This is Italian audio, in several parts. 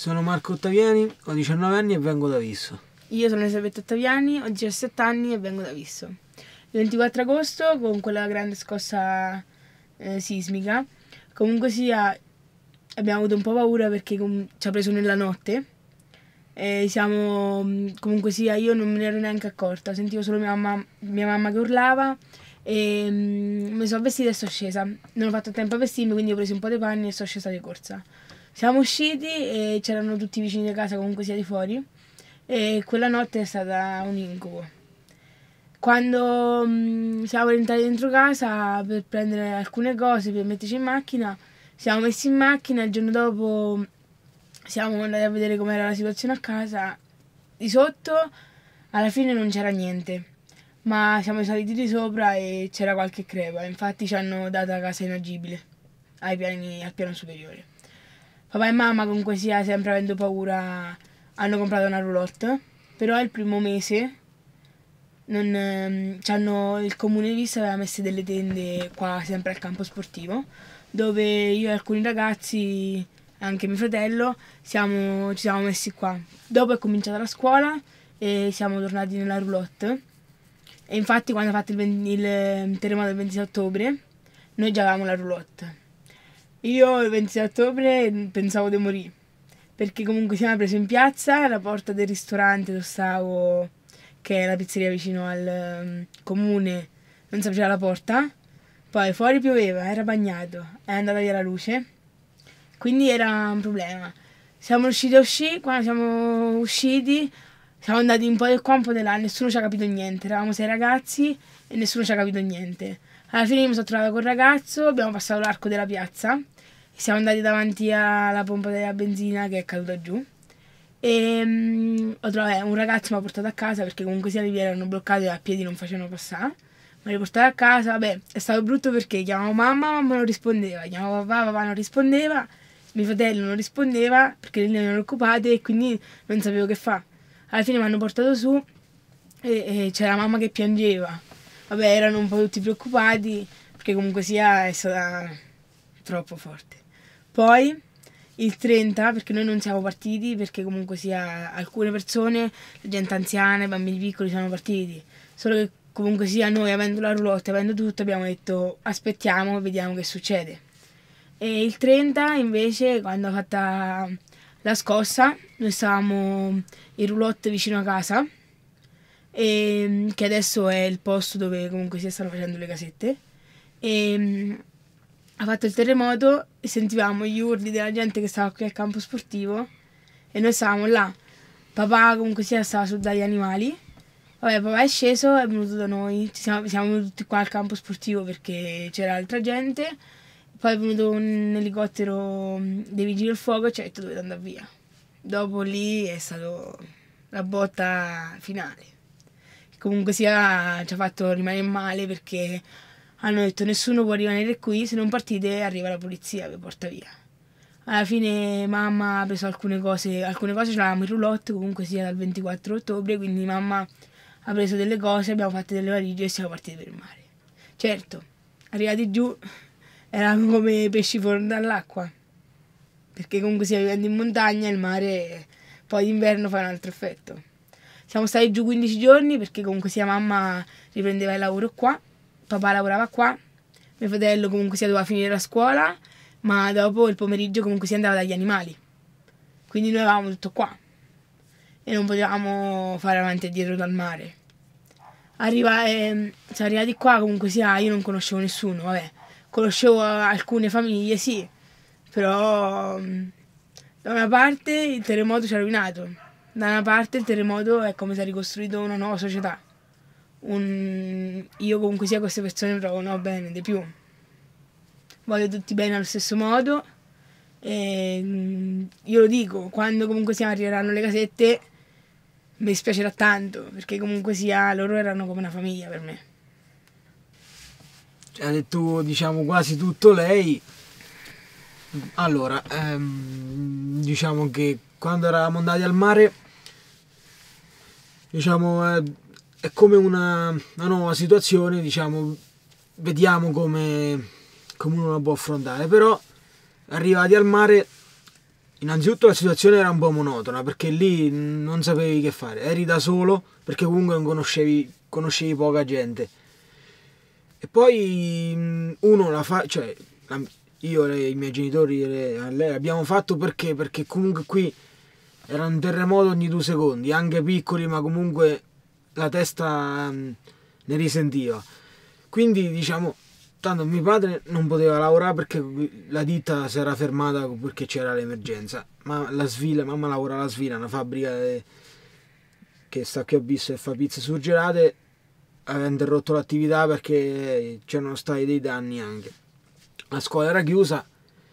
Sono Marco Ottaviani, ho 19 anni e vengo da Visso. Io sono Elisabetta Ottaviani, ho 17 anni e vengo da Visso. Il 24 agosto, con quella grande scossa eh, sismica, comunque sia, abbiamo avuto un po' paura perché ci ha preso nella notte. E siamo, mm, comunque sia, io non me ne ero neanche accorta, sentivo solo mia mamma, mia mamma che urlava e mm, mi sono vestita e sono scesa. Non ho fatto tempo a vestirmi, quindi ho preso un po' di panni e sono scesa di corsa. Siamo usciti e c'erano tutti i vicini di casa comunque sia di fuori e quella notte è stata un incubo. Quando mh, mm, siamo rientrati dentro casa per prendere alcune cose, per metterci in macchina, siamo messi in macchina, il giorno dopo mm, siamo andati a vedere com'era la situazione a casa. Di sotto alla fine non c'era niente, ma siamo saliti di sopra e c'era qualche crepa, infatti ci hanno dato la casa inagibile ai piani, al piano superiore. Papà e mamma comunque sia sempre avendo paura hanno comprato una roulotte, però il primo mese non, ehm, il comune di Vista aveva messo delle tende qua sempre al campo sportivo dove io e alcuni ragazzi, anche mio fratello, siamo, ci siamo messi qua. Dopo è cominciata la scuola e siamo tornati nella roulotte e infatti quando ha fatto il, ehm, il terremoto del 26 ottobre noi già avevamo la roulotte. Io il 26 ottobre mm, pensavo di morire, perché comunque siamo preso in piazza, alla porta del ristorante dove stavo, che è la pizzeria vicino al um, comune, non si apriva la porta, poi fuori pioveva, era bagnato, è andata via la luce, quindi era un problema. Siamo riusciti a uscire, quando siamo usciti siamo andati un po' del qua, un po' di là, nessuno ci ha capito niente, eravamo sei ragazzi e nessuno ci ha capito niente. Alla fine mi sono trovata con col ragazzo, abbiamo passato l'arco della piazza, siamo andati davanti alla pompa della benzina che è caduta giù e ehm, ho trovato, eh, un ragazzo mi ha portato a casa perché comunque sia le vie erano bloccate e a piedi non facevano passare. Mi ha portato a casa, vabbè, è stato brutto perché chiamavo mamma, mamma non rispondeva, chiamavo papà, papà non rispondeva, mio fratello non rispondeva perché le linee erano occupate e quindi non sapevo che fare. Alla fine mi hanno portato su e, e c'era mamma che piangeva Vabbè, erano un po' tutti preoccupati perché comunque sia è stata troppo forte. Poi il 30 perché noi non siamo partiti perché comunque sia alcune persone, la gente anziana, i bambini piccoli sono partiti. Solo che comunque sia noi avendo la roulotte, avendo tutto, abbiamo detto aspettiamo, vediamo che succede. E il 30 invece quando ha fatta la scossa, noi stavamo in roulotte vicino a casa e, ehm, che adesso è il posto dove comunque si stanno facendo le casette. E, ehm, ha fatto il terremoto e sentivamo gli urli della gente che stava qui al campo sportivo e noi stavamo là. Papà comunque sia stava su dagli animali. Vabbè, papà è sceso, e è venuto da noi, siamo, siamo tutti qua al campo sportivo perché c'era altra gente. Poi è venuto un elicottero mm, dei vigili del fuoco e ci ha detto dovete andare via. Dopo lì è stata la botta finale comunque sia ci ha fatto rimanere male perché hanno detto nessuno può rimanere qui, se non partite arriva la polizia che porta via. Alla fine mamma ha preso alcune cose, alcune cose ce l'avevamo in roulotte comunque sia dal 24 ottobre, quindi mamma ha preso delle cose, abbiamo fatto delle valigie e siamo partiti per il mare. Certo, arrivati giù eravamo come pesci fuori dall'acqua, perché comunque sia vivendo in montagna il mare poi d'inverno fa un altro effetto. Siamo stati giù 15 giorni perché comunque sia mamma riprendeva il lavoro qua, papà lavorava qua, mio fratello comunque sia doveva finire la scuola, ma dopo il pomeriggio comunque si andava dagli animali. Quindi noi eravamo tutto qua e non potevamo fare avanti e dietro dal mare. Arriva, eh, siamo arrivati qua comunque sia, io non conoscevo nessuno, vabbè, conoscevo alcune famiglie sì, però mm, da una parte il terremoto ci ha rovinato da una parte il terremoto è come se ha ricostruito una nuova società. Un... Io comunque sia queste persone trovo bene di più. Voglio tutti bene allo stesso modo. E mm, io lo dico, quando comunque si arriveranno le casette mi spiacerà tanto, perché comunque sia loro erano come una famiglia per me. Cioè, Ha detto diciamo quasi tutto lei. Allora, ehm, diciamo che quando eravamo andati al mare diciamo, è, eh, è come una, una, nuova situazione, diciamo, vediamo come, come uno la può affrontare, però arrivati al mare Innanzitutto la situazione era un po' monotona perché lì non sapevi che fare, eri da solo perché comunque non conoscevi, conoscevi poca gente. E poi uno la fa, cioè io e i miei genitori le, abbiamo fatto perché? Perché comunque qui era un terremoto ogni due secondi, anche piccoli, ma comunque la testa mm, ne risentiva. Quindi diciamo, tanto mio padre non poteva lavorare perché la ditta si era fermata perché c'era l'emergenza, ma la svila, mamma lavora alla svila, una fabbrica eh, che sta qui a Bisso e fa pizze surgelate, aveva interrotto l'attività perché c'erano stati dei danni anche. La scuola era chiusa,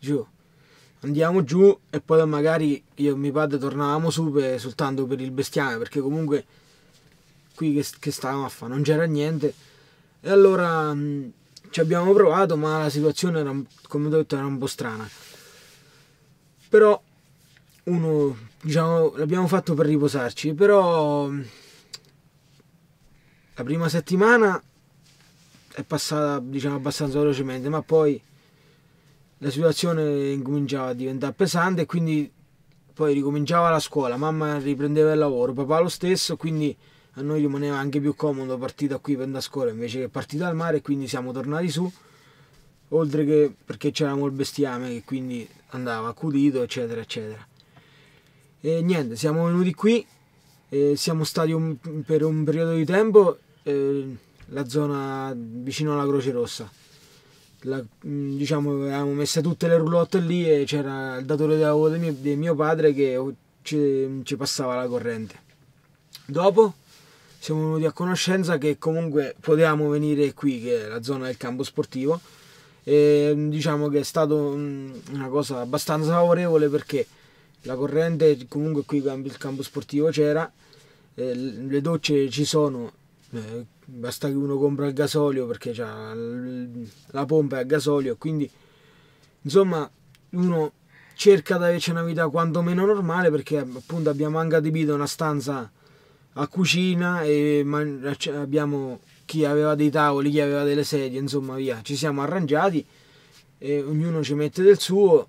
giù andiamo giù e poi magari io e mio padre tornavamo su per, soltanto per il bestiame perché comunque qui che, che stavamo a fare non c'era niente e allora mh, mm, ci abbiamo provato ma la situazione era, come ho detto era un po' strana però uno diciamo l'abbiamo fatto per riposarci però mm, la prima settimana è passata diciamo abbastanza velocemente ma poi la situazione incominciava a diventare pesante e quindi poi ricominciava la scuola, mamma riprendeva il lavoro, papà lo stesso, quindi a noi rimaneva anche più comodo partire da qui per andare a scuola invece che partire dal mare, e quindi siamo tornati su, oltre che perché c'eravamo il bestiame che quindi andava accudito, eccetera, eccetera. E niente, siamo venuti qui, siamo stati un, per un periodo di tempo eh, la zona vicino alla Croce Rossa la, mm, diciamo, avevamo messo tutte le roulotte lì e c'era il datore di lavoro di, di mio, padre che oh, ci, ci, passava la corrente. Dopo siamo venuti a conoscenza che comunque potevamo venire qui, che è la zona del campo sportivo, e mm, diciamo che è stata mm, una cosa abbastanza favorevole perché la corrente comunque qui il campo sportivo c'era, le docce ci sono eh, basta che uno compra il gasolio perché ha la pompa è a gasolio quindi insomma uno cerca di averci una vita quantomeno normale perché appunto abbiamo anche adibito una stanza a cucina e cioè, abbiamo chi aveva dei tavoli, chi aveva delle sedie, insomma via, ci siamo arrangiati e ognuno ci mette del suo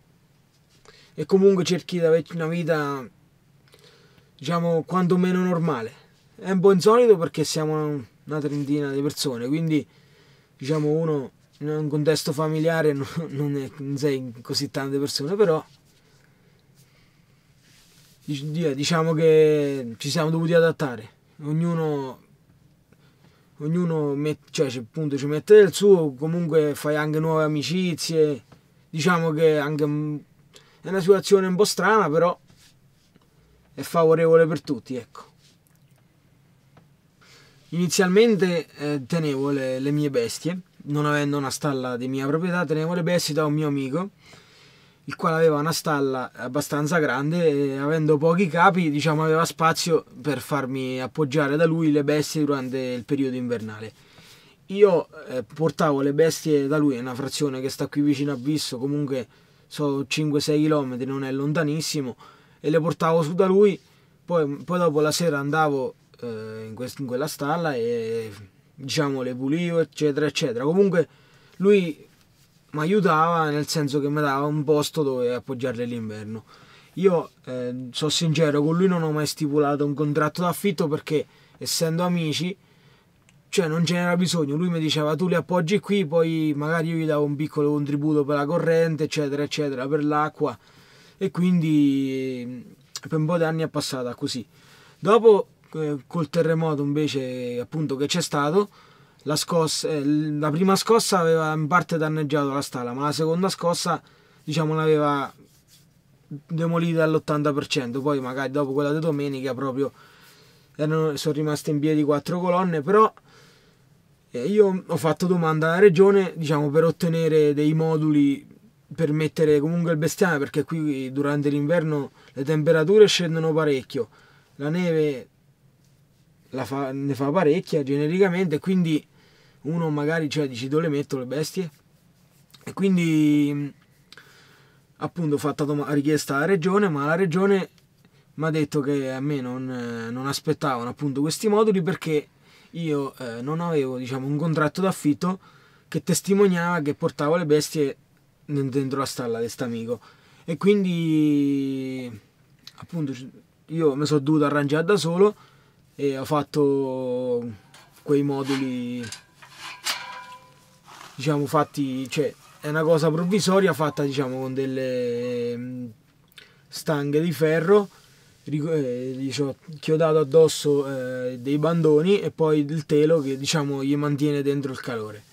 e comunque cerchi di averci una vita diciamo quantomeno normale. È un po' insolito perché siamo una trentina di persone, quindi diciamo uno in un contesto familiare non, è, non sei così tante persone, però diciamo che ci siamo dovuti adattare, ognuno, ognuno met, cioè, appunto, ci mette del suo, comunque fai anche nuove amicizie, diciamo che anche, mm, è una situazione un po' strana, però è favorevole per tutti, ecco. Inizialmente eh, tenevo le, le, mie bestie, non avendo una stalla di mia proprietà, tenevo le bestie da un mio amico, il quale aveva una stalla abbastanza grande e avendo pochi capi, diciamo, aveva spazio per farmi appoggiare da lui le bestie durante il periodo invernale. Io eh, portavo le bestie da lui, è una frazione che sta qui vicino a Visso, comunque sono 5-6 km, non è lontanissimo, e le portavo su da lui, poi, poi dopo la sera andavo eh, in, quest- in quella stalla e diciamo le pulivo eccetera eccetera comunque lui mi aiutava nel senso che mi dava un posto dove appoggiarle l'inverno io eh, sono sincero con lui non ho mai stipulato un contratto d'affitto perché essendo amici cioè non ce n'era bisogno lui mi diceva tu li appoggi qui poi magari io gli davo un piccolo contributo per la corrente eccetera eccetera per l'acqua e quindi per un po' di anni è passata così dopo eh, col terremoto invece appunto che c'è stato la, scossa, eh, la prima scossa aveva in parte danneggiato la stalla ma la seconda scossa diciamo l'aveva demolita all'80% poi magari dopo quella di domenica proprio erano, sono rimaste in piedi quattro colonne però eh, io ho fatto domanda alla regione diciamo per ottenere dei moduli per mettere comunque il bestiame perché qui durante l'inverno le temperature scendono parecchio la neve fa, ne fa parecchia genericamente, quindi uno magari cioè, dici dove le metto le bestie? E quindi appunto ho fatto la richiesta alla regione, ma la regione mi ha detto che a me non, non aspettavano appunto questi moduli perché io eh, non avevo diciamo, un contratto d'affitto che testimoniava che portavo le bestie dentro la stalla di questo amico e quindi appunto io mi sono dovuto arrangiare da solo e ho fatto quei moduli diciamo fatti cioè è una cosa provvisoria fatta diciamo con delle mm, stanghe di ferro eh, gli ho chiodato addosso eh, dei bandoni e poi il telo che diciamo gli mantiene dentro il calore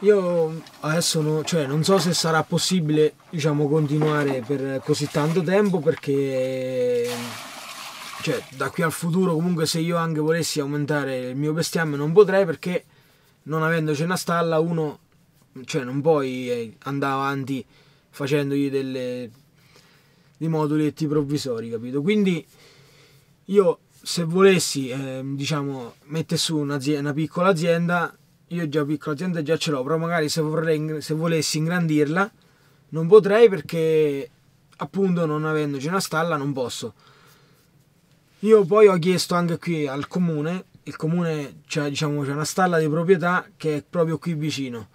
io adesso no, cioè, non so se sarà possibile diciamo continuare per così tanto tempo perché cioè da qui al futuro comunque se io anche volessi aumentare il mio bestiame non potrei perché non avendoci una stalla uno cioè non puoi eh, andare avanti facendogli delle, dei moduletti provvisori capito quindi io se volessi eh, diciamo mettere su una, piccola azienda io già piccola azienda già ce l'ho però magari se, vorrei, se volessi ingrandirla non potrei perché appunto non avendoci una stalla non posso io poi ho chiesto anche qui al comune, il comune c'è diciamo, una stalla di proprietà che è proprio qui vicino.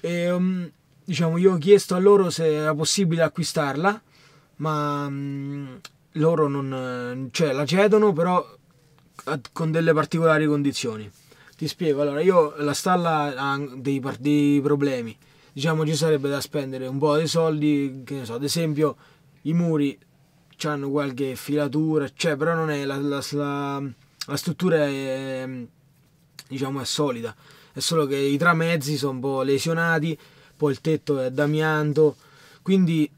E, um, diciamo, io ho chiesto a loro se era possibile acquistarla, ma um, loro non, cioè, la cedono però con delle particolari condizioni. Ti spiego, allora io la stalla ha dei, dei problemi, diciamo ci sarebbe da spendere un po' di soldi, che ne so, ad esempio i muri hanno qualche filatura, cioè, però non è la, la, la, la struttura è, diciamo, è solida. È solo che i tramezzi sono un po' lesionati, poi il tetto è d'amianto, quindi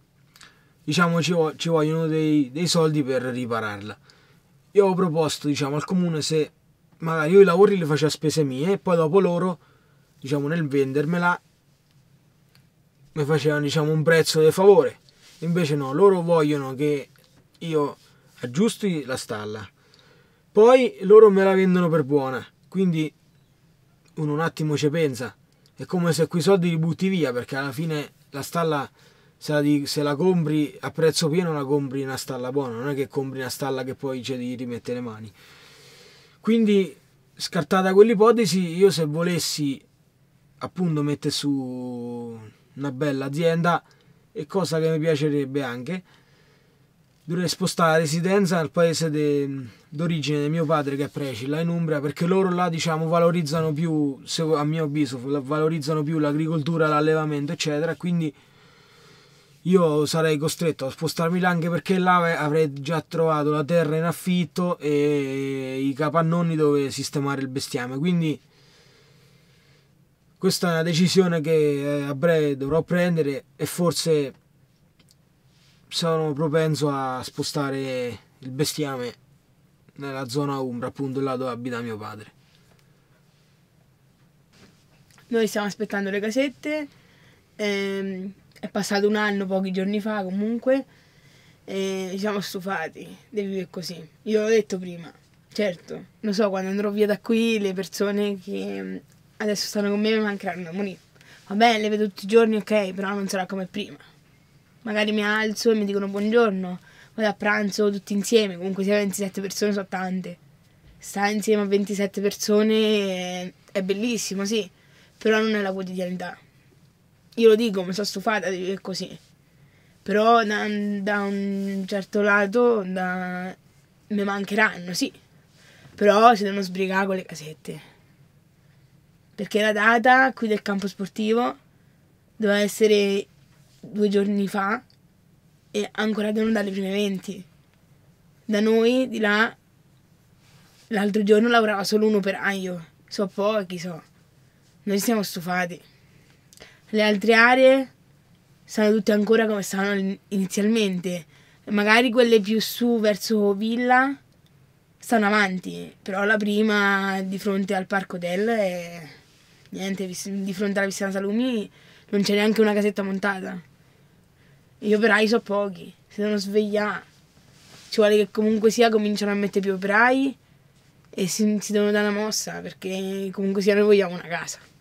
diciamo ci, ci vogliono dei, dei, soldi per ripararla. Io ho proposto diciamo, al comune se magari io i lavori li faccio a spese mie e poi dopo loro, diciamo, nel vendermela, mi facevano diciamo, un prezzo di favore. Invece no, loro vogliono che io aggiusti la stalla, poi loro me la vendono per buona, quindi uno un attimo ci pensa, è come se quei soldi li butti via perché alla fine la stalla se la, di, se la compri a prezzo pieno la compri una stalla buona, non è che compri una stalla che poi c'è di rimettere le mani. Quindi scartata quell'ipotesi, io se volessi appunto mettere su una bella azienda, e cosa che mi piacerebbe anche, dovrei spostare la residenza nel paese d'origine di mio padre che è Preci, là in Umbria, perché loro là diciamo valorizzano più, a mio avviso, valorizzano più l'agricoltura, l'allevamento eccetera, quindi io sarei costretto a spostarmi là anche perché là avrei già trovato la terra in affitto e i capannoni dove sistemare il bestiame, quindi questa è una decisione che eh, a breve dovrò prendere e forse sono propenso a spostare il bestiame nella zona umbra, appunto là dove abita mio padre. Noi stiamo aspettando le casette, ehm, è passato un anno, pochi giorni fa comunque, e ci siamo stufati di vivere così. Io l'ho detto prima, certo, non so, quando andrò via da qui le persone che mm, adesso stanno con me mi mancheranno, morì. Vabbè, le vedo tutti i giorni, ok, però non sarà come prima magari mi alzo e mi dicono buongiorno, vado a pranzo tutti insieme, comunque sia 27 persone sono tante. Stare insieme a 27 persone è bellissimo, sì, però non è la quotidianità. Io lo dico, mi sono stufata di vivere così. Però da, da un certo lato da, mi mancheranno, sì. Però si devono sbrigare con le casette. Perché la data qui del campo sportivo doveva essere due giorni fa e ancora devono dare le prime 20. Da noi, di là, l'altro giorno lavorava solo un operaio. Ah, so pochi, so. Noi siamo stufati. Le altre aree stanno tutte ancora come stavano inizialmente. Magari quelle più su verso Villa stanno avanti, però la prima di fronte al Parco Del è... niente, di fronte alla Piscina Salumi non c'è neanche una casetta montata. Gli operai sono pochi, si devono svegliare. Ci vuole che comunque sia cominciano a mettere più operai e si, si devono dare una mossa perché comunque sia noi vogliamo una casa.